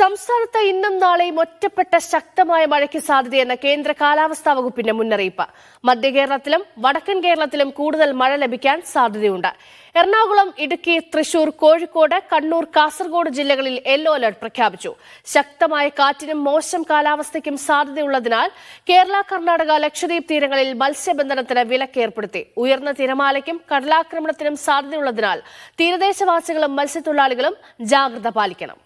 സംസ്ഥാനത്ത് ഇന്നും നാളെയും ഒറ്റപ്പെട്ട ശക്തമായ മഴയ്ക്ക് സാധ്യതയെന്ന കേന്ദ്ര കാലാവസ്ഥാ വകുപ്പിന്റെ മുന്നറിയിപ്പ് മധ്യ കേരളത്തിലും വടക്കൻ കേരളത്തിലും കൂടുതൽ മഴ ലഭിക്കാൻ സാധ്യതയുണ്ട് എറണാകുളം ഇടുക്കി തൃശൂർ കോഴിക്കോട് കണ്ണൂർ കാസർഗോഡ് ജില്ലകളിൽ യെല്ലോ അലർട്ട് പ്രഖ്യാപിച്ചു ശക്തമായ കാറ്റിനും മോശം കാലാവസ്ഥയ്ക്കും സാധ്യതയുള്ളതിനാൽ കേരള കർണാടക ലക്ഷദ്വീപ് തീരങ്ങളിൽ മത്സ്യബന്ധനത്തിന് വിലക്ക് ഏർപ്പെടുത്തി ഉയർന്ന തിരമാലയ്ക്കും കടലാക്രമണത്തിനും സാധ്യതയുള്ളതിനാൽ തീരദേശവാസികളും മത്സ്യത്തൊഴിലാളികളും ജാഗ്രത പാലിക്കണം